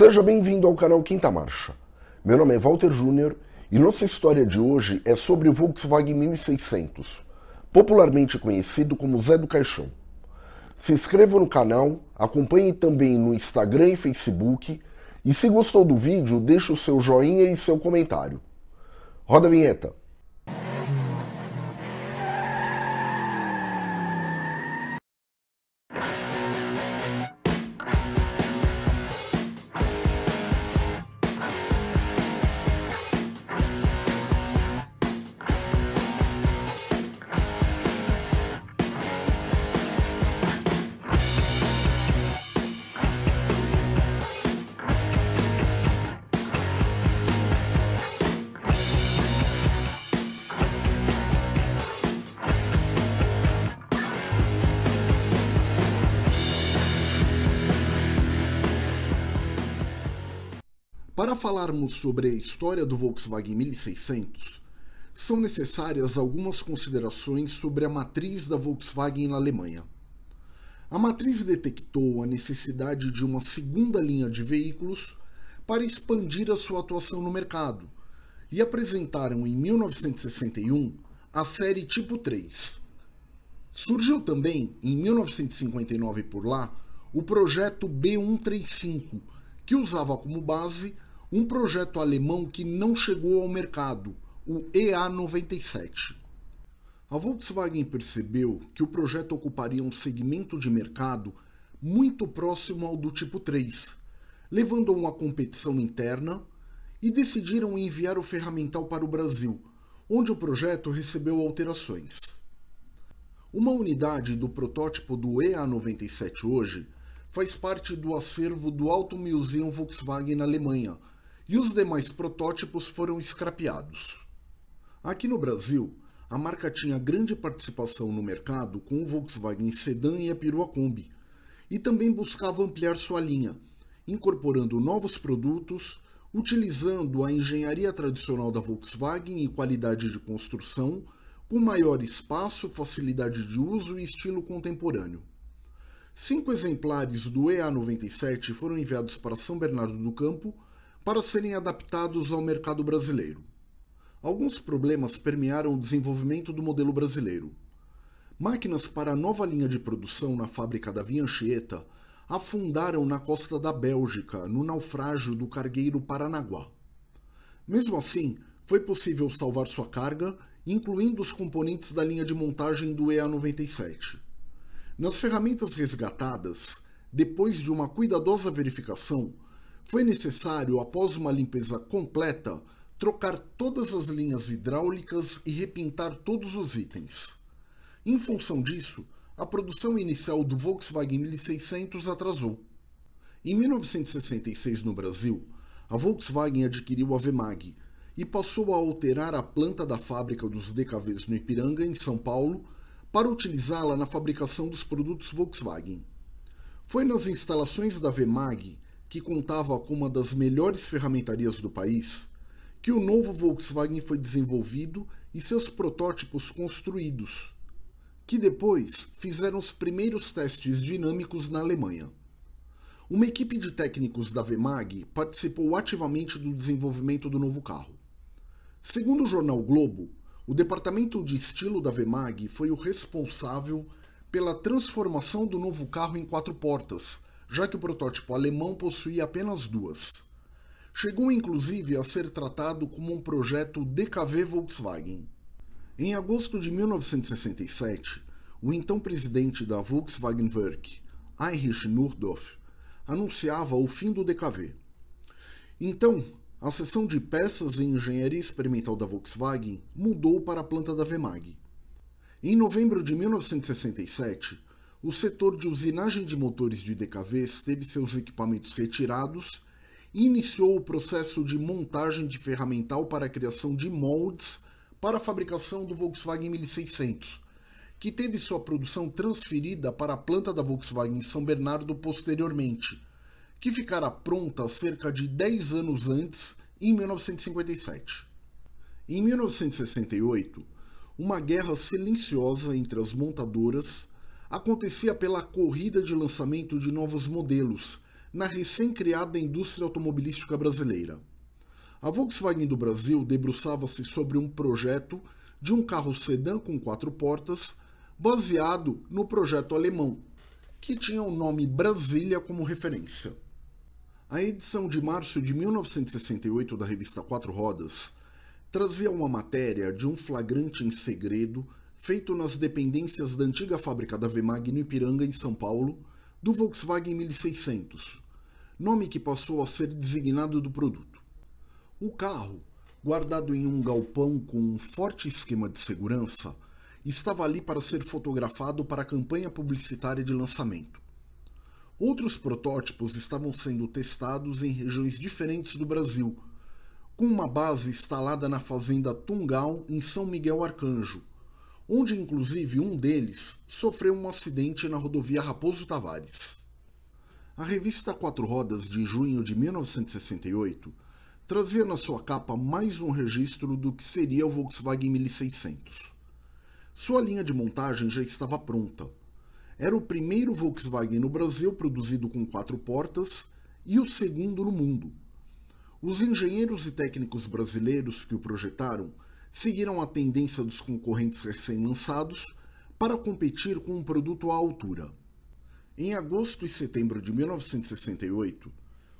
Seja bem-vindo ao canal Quinta Marcha. Meu nome é Walter Júnior e nossa história de hoje é sobre o Volkswagen 1600, popularmente conhecido como Zé do Caixão. Se inscreva no canal, acompanhe também no Instagram e Facebook e se gostou do vídeo, deixe o seu joinha e seu comentário. Roda a vinheta! Para falarmos sobre a história do Volkswagen 1600, são necessárias algumas considerações sobre a matriz da Volkswagen na Alemanha. A matriz detectou a necessidade de uma segunda linha de veículos para expandir a sua atuação no mercado e apresentaram em 1961 a série Tipo 3. Surgiu também, em 1959 por lá, o projeto B135, que usava como base um projeto alemão que não chegou ao mercado, o EA97. A Volkswagen percebeu que o projeto ocuparia um segmento de mercado muito próximo ao do tipo 3, levando a uma competição interna, e decidiram enviar o ferramental para o Brasil, onde o projeto recebeu alterações. Uma unidade do protótipo do EA97 hoje faz parte do acervo do Auto Museum Volkswagen na Alemanha, e os demais protótipos foram escrapeados. Aqui no Brasil, a marca tinha grande participação no mercado com o Volkswagen Sedan e a Perua Kombi, e também buscava ampliar sua linha, incorporando novos produtos, utilizando a engenharia tradicional da Volkswagen e qualidade de construção, com maior espaço, facilidade de uso e estilo contemporâneo. Cinco exemplares do EA97 foram enviados para São Bernardo do Campo para serem adaptados ao mercado brasileiro. Alguns problemas permearam o desenvolvimento do modelo brasileiro. Máquinas para a nova linha de produção na fábrica da Vianchieta afundaram na costa da Bélgica no naufrágio do cargueiro Paranaguá. Mesmo assim, foi possível salvar sua carga, incluindo os componentes da linha de montagem do EA97. Nas ferramentas resgatadas, depois de uma cuidadosa verificação, foi necessário, após uma limpeza completa, trocar todas as linhas hidráulicas e repintar todos os itens. Em função disso, a produção inicial do Volkswagen 1600 atrasou. Em 1966, no Brasil, a Volkswagen adquiriu a Vemag e passou a alterar a planta da fábrica dos DKVs no Ipiranga, em São Paulo, para utilizá-la na fabricação dos produtos Volkswagen. Foi nas instalações da Vemag que contava com uma das melhores ferramentarias do país, que o novo Volkswagen foi desenvolvido e seus protótipos construídos, que depois fizeram os primeiros testes dinâmicos na Alemanha. Uma equipe de técnicos da Vemag participou ativamente do desenvolvimento do novo carro. Segundo o jornal Globo, o departamento de estilo da Vemag foi o responsável pela transformação do novo carro em quatro portas, já que o protótipo alemão possuía apenas duas. Chegou inclusive a ser tratado como um projeto DKV Volkswagen. Em agosto de 1967, o então presidente da Volkswagen Werk, Heinrich Nurdorf, anunciava o fim do DKV. Então, a seção de peças e engenharia experimental da Volkswagen mudou para a planta da Vemag. Em novembro de 1967, o setor de usinagem de motores de DKVs teve seus equipamentos retirados e iniciou o processo de montagem de ferramental para a criação de moldes para a fabricação do Volkswagen 1600, que teve sua produção transferida para a planta da Volkswagen em São Bernardo posteriormente, que ficará pronta cerca de 10 anos antes, em 1957. Em 1968, uma guerra silenciosa entre as montadoras acontecia pela corrida de lançamento de novos modelos na recém-criada indústria automobilística brasileira. A Volkswagen do Brasil debruçava-se sobre um projeto de um carro sedã com quatro portas, baseado no projeto alemão, que tinha o nome Brasília como referência. A edição de março de 1968 da revista Quatro Rodas trazia uma matéria de um flagrante em segredo feito nas dependências da antiga fábrica da Vemag no Ipiranga, em São Paulo, do Volkswagen 1600, nome que passou a ser designado do produto. O carro, guardado em um galpão com um forte esquema de segurança, estava ali para ser fotografado para a campanha publicitária de lançamento. Outros protótipos estavam sendo testados em regiões diferentes do Brasil, com uma base instalada na fazenda Tungal, em São Miguel Arcanjo, onde inclusive um deles sofreu um acidente na rodovia Raposo Tavares. A revista Quatro Rodas de junho de 1968 trazia na sua capa mais um registro do que seria o Volkswagen 1600. Sua linha de montagem já estava pronta. Era o primeiro Volkswagen no Brasil produzido com quatro portas e o segundo no mundo. Os engenheiros e técnicos brasileiros que o projetaram seguiram a tendência dos concorrentes recém-lançados para competir com um produto à altura. Em agosto e setembro de 1968,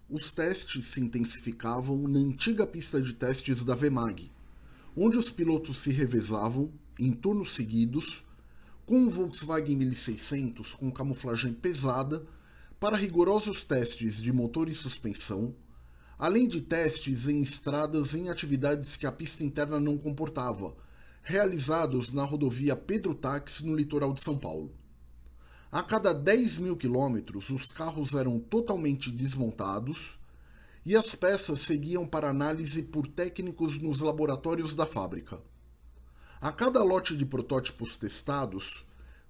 os testes se intensificavam na antiga pista de testes da VMAG, onde os pilotos se revezavam, em turnos seguidos, com um Volkswagen 1600 com camuflagem pesada para rigorosos testes de motor e suspensão, além de testes em estradas em atividades que a pista interna não comportava, realizados na rodovia Pedro Táxi no litoral de São Paulo. A cada 10 mil quilômetros, os carros eram totalmente desmontados e as peças seguiam para análise por técnicos nos laboratórios da fábrica. A cada lote de protótipos testados,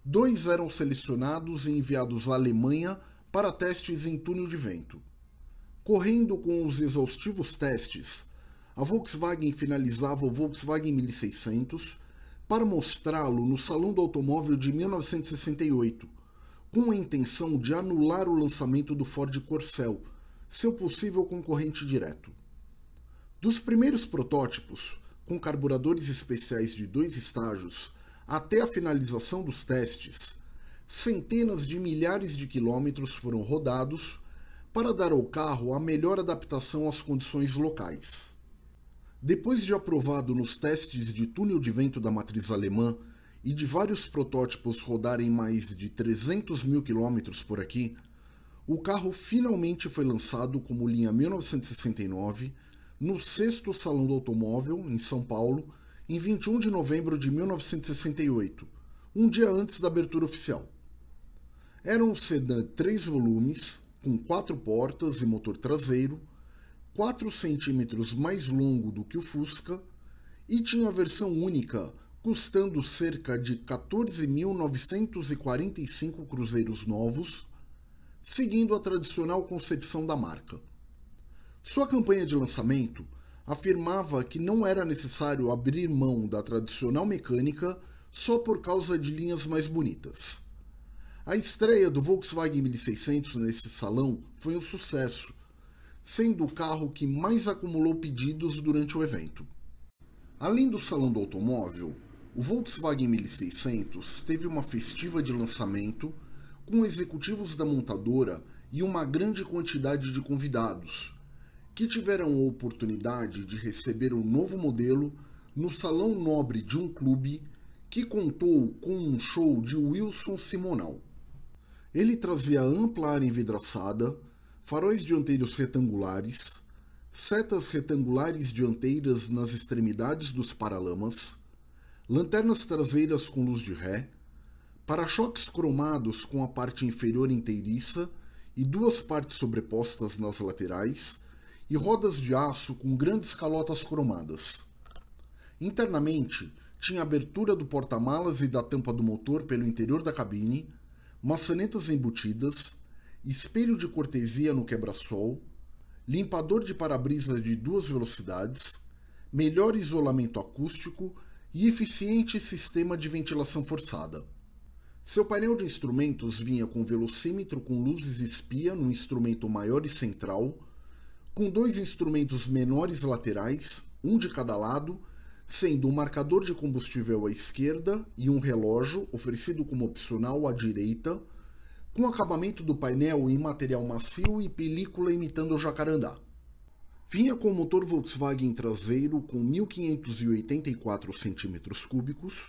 dois eram selecionados e enviados à Alemanha para testes em túnel de vento. Correndo com os exaustivos testes, a Volkswagen finalizava o Volkswagen 1600 para mostrá-lo no Salão do Automóvel de 1968, com a intenção de anular o lançamento do Ford Corcel, seu possível concorrente direto. Dos primeiros protótipos, com carburadores especiais de dois estágios, até a finalização dos testes, centenas de milhares de quilômetros foram rodados para dar ao carro a melhor adaptação às condições locais. Depois de aprovado nos testes de túnel de vento da matriz alemã e de vários protótipos rodarem mais de 300 mil quilômetros por aqui, o carro finalmente foi lançado como linha 1969 no 6 Salão do Automóvel, em São Paulo, em 21 de novembro de 1968, um dia antes da abertura oficial. Era um sedã três volumes, com quatro portas e motor traseiro, 4 centímetros mais longo do que o Fusca, e tinha a versão única, custando cerca de 14.945 cruzeiros novos, seguindo a tradicional concepção da marca. Sua campanha de lançamento afirmava que não era necessário abrir mão da tradicional mecânica só por causa de linhas mais bonitas. A estreia do Volkswagen 1600 nesse salão foi um sucesso, sendo o carro que mais acumulou pedidos durante o evento. Além do salão do automóvel, o Volkswagen 1600 teve uma festiva de lançamento com executivos da montadora e uma grande quantidade de convidados, que tiveram a oportunidade de receber um novo modelo no salão nobre de um clube que contou com um show de Wilson Simonal. Ele trazia ampla área envidraçada, faróis dianteiros retangulares, setas retangulares dianteiras nas extremidades dos paralamas, lanternas traseiras com luz de ré, para-choques cromados com a parte inferior inteiriça e duas partes sobrepostas nas laterais, e rodas de aço com grandes calotas cromadas. Internamente, tinha abertura do porta-malas e da tampa do motor pelo interior da cabine, maçanetas embutidas, espelho de cortesia no quebra-sol, limpador de para-brisa de duas velocidades, melhor isolamento acústico e eficiente sistema de ventilação forçada. Seu painel de instrumentos vinha com velocímetro com luzes espia no instrumento maior e central, com dois instrumentos menores laterais, um de cada lado, sendo um marcador de combustível à esquerda e um relógio, oferecido como opcional à direita, com acabamento do painel em material macio e película imitando o jacarandá. Vinha com motor Volkswagen traseiro com 1.584 cm3,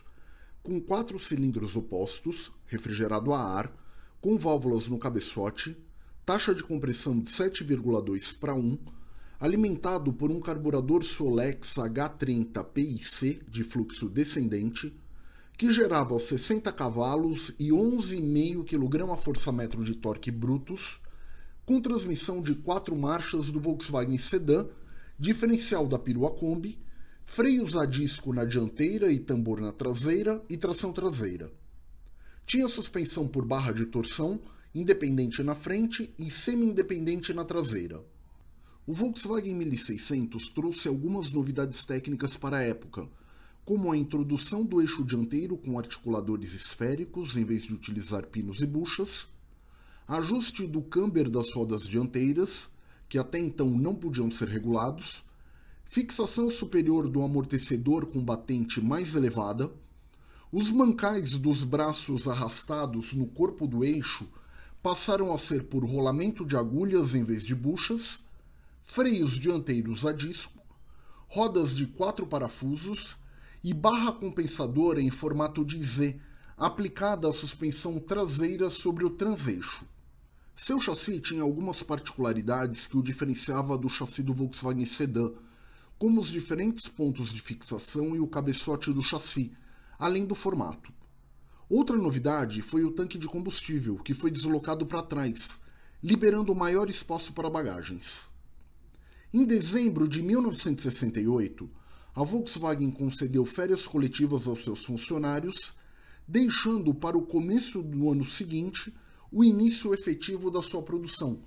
com quatro cilindros opostos, refrigerado a ar, com válvulas no cabeçote, taxa de compressão de 7,2 para 1, Alimentado por um carburador Solex H30 PIC de fluxo descendente, que gerava 60 cavalos e 11,5 kgfm de torque brutos, com transmissão de quatro marchas do Volkswagen Sedan, diferencial da perua Kombi, freios a disco na dianteira e tambor na traseira e tração traseira. Tinha suspensão por barra de torção, independente na frente e semi-independente na traseira. O Volkswagen 1600 trouxe algumas novidades técnicas para a época, como a introdução do eixo dianteiro com articuladores esféricos em vez de utilizar pinos e buchas, ajuste do câmber das rodas dianteiras, que até então não podiam ser regulados, fixação superior do amortecedor com batente mais elevada, os mancais dos braços arrastados no corpo do eixo passaram a ser por rolamento de agulhas em vez de buchas freios dianteiros a disco, rodas de quatro parafusos e barra compensadora em formato de Z, aplicada à suspensão traseira sobre o transeixo. Seu chassi tinha algumas particularidades que o diferenciava do chassi do Volkswagen Sedan, como os diferentes pontos de fixação e o cabeçote do chassi, além do formato. Outra novidade foi o tanque de combustível, que foi deslocado para trás, liberando maior espaço para bagagens. Em dezembro de 1968, a Volkswagen concedeu férias coletivas aos seus funcionários, deixando para o começo do ano seguinte o início efetivo da sua produção,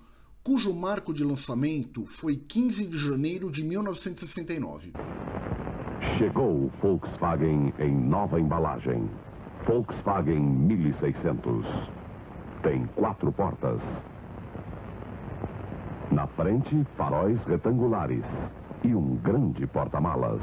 cujo marco de lançamento foi 15 de janeiro de 1969. Chegou o Volkswagen em nova embalagem. Volkswagen 1600. Tem quatro portas na frente, faróis retangulares e um grande porta-malas.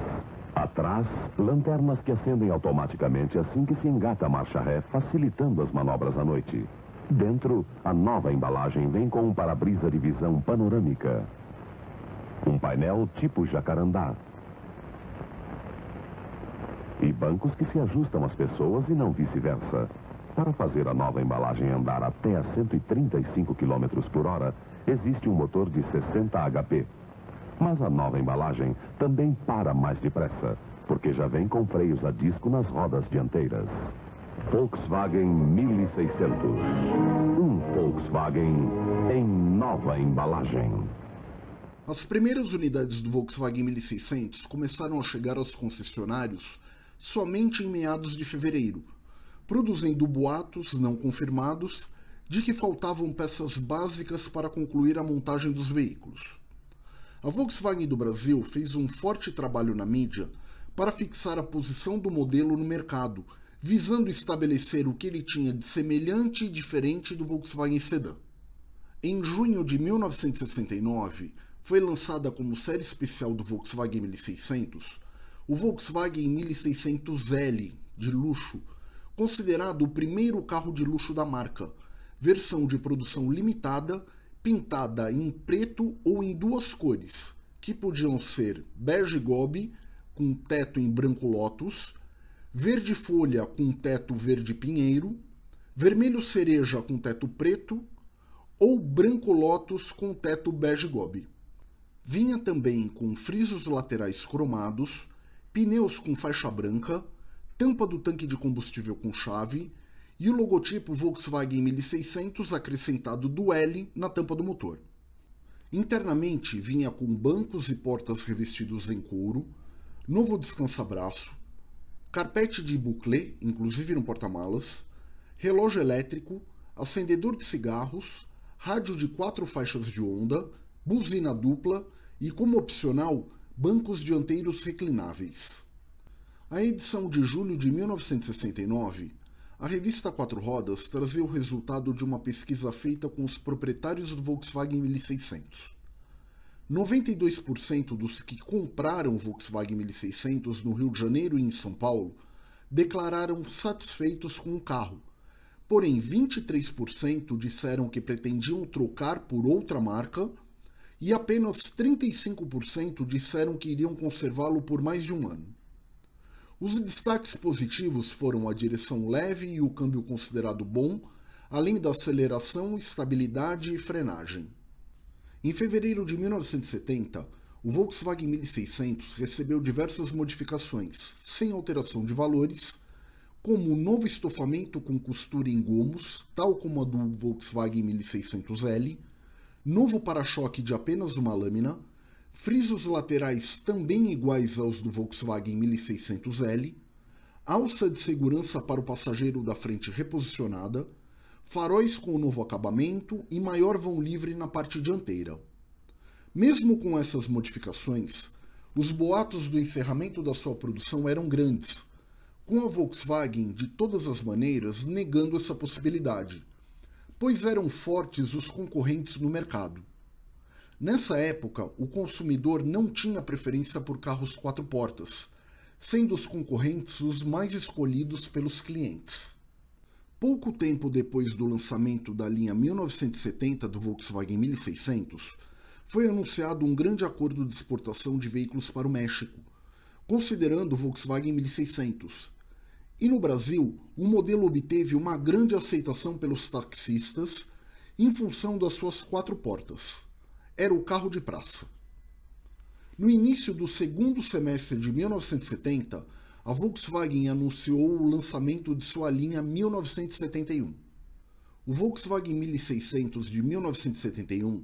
Atrás, lanternas que acendem automaticamente assim que se engata a marcha ré, facilitando as manobras à noite. Dentro, a nova embalagem vem com um para-brisa de visão panorâmica. Um painel tipo jacarandá. E bancos que se ajustam às pessoas e não vice-versa. Para fazer a nova embalagem andar até a 135 km por hora, existe um motor de 60 HP. Mas a nova embalagem também para mais depressa, porque já vem com freios a disco nas rodas dianteiras. Volkswagen 1600. Um Volkswagen em nova embalagem. As primeiras unidades do Volkswagen 1600 começaram a chegar aos concessionários somente em meados de fevereiro, produzindo boatos não confirmados de que faltavam peças básicas para concluir a montagem dos veículos. A Volkswagen do Brasil fez um forte trabalho na mídia para fixar a posição do modelo no mercado, visando estabelecer o que ele tinha de semelhante e diferente do Volkswagen Sedan. Em junho de 1969, foi lançada como série especial do Volkswagen 1600 o Volkswagen 1600L de luxo, considerado o primeiro carro de luxo da marca, versão de produção limitada, pintada em preto ou em duas cores, que podiam ser bege gobe, com teto em branco lótus, verde folha com teto verde pinheiro, vermelho cereja com teto preto ou branco lótus com teto bege gobe. Vinha também com frisos laterais cromados, pneus com faixa branca, tampa do tanque de combustível com chave e o logotipo Volkswagen 1600 acrescentado do L na tampa do motor. Internamente vinha com bancos e portas revestidos em couro, novo descansa-braço, carpete de bucle, inclusive no porta-malas, relógio elétrico, acendedor de cigarros, rádio de quatro faixas de onda, buzina dupla e, como opcional, bancos dianteiros reclináveis. A edição de julho de 1969, a revista Quatro Rodas trazia o resultado de uma pesquisa feita com os proprietários do Volkswagen 1600. 92% dos que compraram o Volkswagen 1600 no Rio de Janeiro e em São Paulo declararam satisfeitos com o carro. Porém, 23% disseram que pretendiam trocar por outra marca e apenas 35% disseram que iriam conservá-lo por mais de um ano. Os destaques positivos foram a direção leve e o câmbio considerado bom, além da aceleração, estabilidade e frenagem. Em fevereiro de 1970, o Volkswagen 1600 recebeu diversas modificações, sem alteração de valores, como o novo estofamento com costura em gomos, tal como a do Volkswagen 1600L, novo para-choque de apenas uma lâmina, frisos laterais também iguais aos do Volkswagen 1600L, alça de segurança para o passageiro da frente reposicionada, faróis com novo acabamento e maior vão livre na parte dianteira. Mesmo com essas modificações, os boatos do encerramento da sua produção eram grandes, com a Volkswagen, de todas as maneiras, negando essa possibilidade, pois eram fortes os concorrentes no mercado. Nessa época, o consumidor não tinha preferência por carros quatro portas, sendo os concorrentes os mais escolhidos pelos clientes. Pouco tempo depois do lançamento da linha 1970 do Volkswagen 1600, foi anunciado um grande acordo de exportação de veículos para o México, considerando o Volkswagen 1600. E no Brasil, o modelo obteve uma grande aceitação pelos taxistas em função das suas quatro portas era o carro de praça. No início do segundo semestre de 1970, a Volkswagen anunciou o lançamento de sua linha 1971. O Volkswagen 1600 de 1971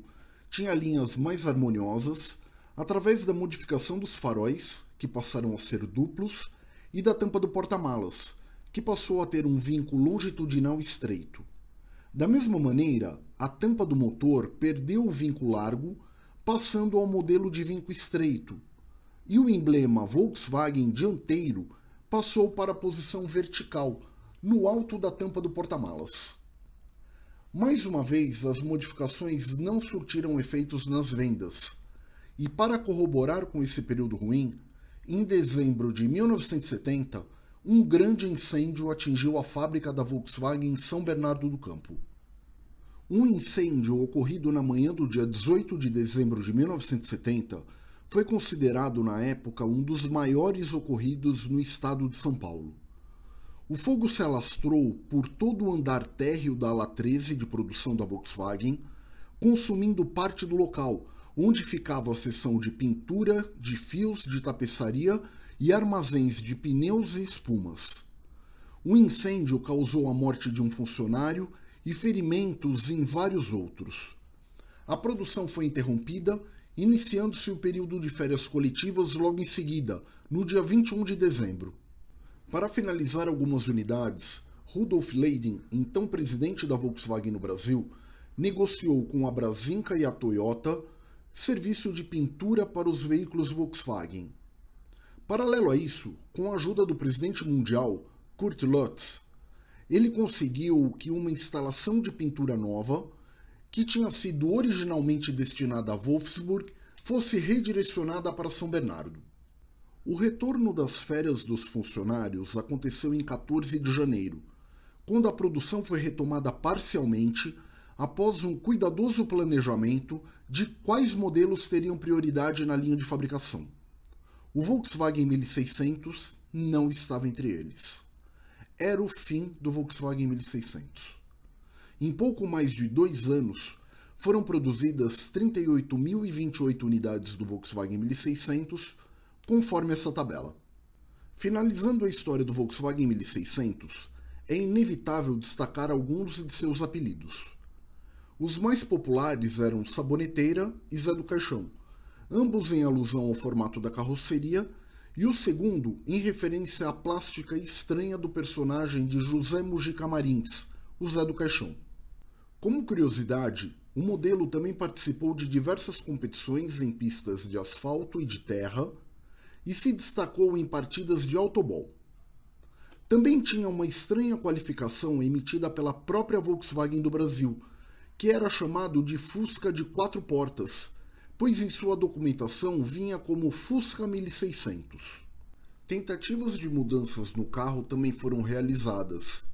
tinha linhas mais harmoniosas através da modificação dos faróis, que passaram a ser duplos, e da tampa do porta-malas, que passou a ter um vinco longitudinal estreito. Da mesma maneira, a tampa do motor perdeu o vinco largo, passando ao modelo de vinco estreito, e o emblema Volkswagen dianteiro passou para a posição vertical, no alto da tampa do porta-malas. Mais uma vez, as modificações não surtiram efeitos nas vendas. E para corroborar com esse período ruim, em dezembro de 1970, um grande incêndio atingiu a fábrica da Volkswagen em São Bernardo do Campo. Um incêndio ocorrido na manhã do dia 18 de dezembro de 1970 foi considerado na época um dos maiores ocorridos no estado de São Paulo. O fogo se alastrou por todo o andar térreo da ala 13 de produção da Volkswagen, consumindo parte do local, onde ficava a seção de pintura, de fios de tapeçaria e armazéns de pneus e espumas. O incêndio causou a morte de um funcionário e ferimentos em vários outros. A produção foi interrompida, iniciando-se o período de férias coletivas logo em seguida, no dia 21 de dezembro. Para finalizar algumas unidades, Rudolf Leiden, então presidente da Volkswagen no Brasil, negociou com a Brasinca e a Toyota serviço de pintura para os veículos Volkswagen. Paralelo a isso, com a ajuda do presidente mundial, Kurt Lutz, ele conseguiu que uma instalação de pintura nova, que tinha sido originalmente destinada a Wolfsburg, fosse redirecionada para São Bernardo. O retorno das férias dos funcionários aconteceu em 14 de janeiro, quando a produção foi retomada parcialmente após um cuidadoso planejamento de quais modelos teriam prioridade na linha de fabricação. O Volkswagen 1600 não estava entre eles era o fim do Volkswagen 1600. Em pouco mais de dois anos, foram produzidas 38.028 unidades do Volkswagen 1600, conforme essa tabela. Finalizando a história do Volkswagen 1600, é inevitável destacar alguns de seus apelidos. Os mais populares eram Saboneteira e Zé do Caixão, ambos em alusão ao formato da carroceria e o segundo em referência à plástica estranha do personagem de José Mujica Marins, o Zé do Caixão. Como curiosidade, o modelo também participou de diversas competições em pistas de asfalto e de terra e se destacou em partidas de autobol. Também tinha uma estranha qualificação emitida pela própria Volkswagen do Brasil, que era chamado de Fusca de quatro portas pois em sua documentação vinha como Fusca 1600. Tentativas de mudanças no carro também foram realizadas,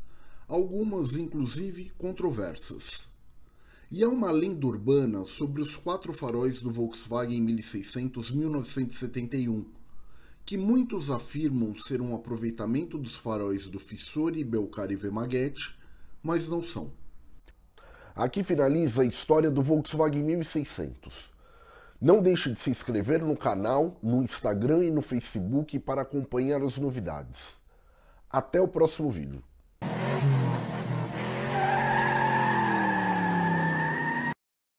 algumas inclusive controversas. E há uma lenda urbana sobre os quatro faróis do Volkswagen 1600 1971, que muitos afirmam ser um aproveitamento dos faróis do Fissori, Belcar e Vemaguete, mas não são. Aqui finaliza a história do Volkswagen 1600. Não deixe de se inscrever no canal, no Instagram e no Facebook para acompanhar as novidades. Até o próximo vídeo.